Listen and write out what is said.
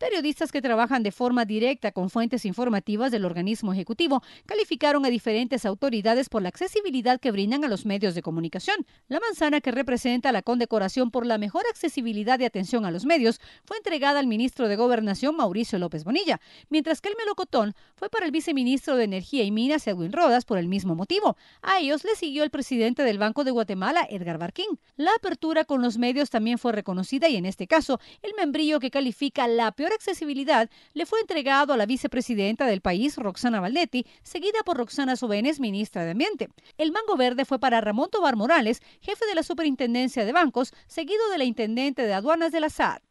Periodistas que trabajan de forma directa con fuentes informativas del organismo ejecutivo calificaron a diferentes autoridades por la accesibilidad que brindan a los medios de comunicación. La manzana que representa la condecoración por la mejor accesibilidad de atención a los medios fue entregada al ministro de Gobernación Mauricio López Bonilla, mientras que el melocotón fue para el viceministro de Energía y Minas, Edwin Rodas, por el mismo motivo. A ellos le siguió el presidente del Banco de Guatemala, Edgar Barquín. La apertura con los medios también fue reconocida y en este caso, el membrillo que califica la peor accesibilidad le fue entregado a la vicepresidenta del país, Roxana Valdetti, seguida por Roxana Sobenes, ministra de Ambiente. El mango verde fue para Ramón Tobar Morales, jefe de la Superintendencia de Bancos, seguido de la intendente de Aduanas de la SAT.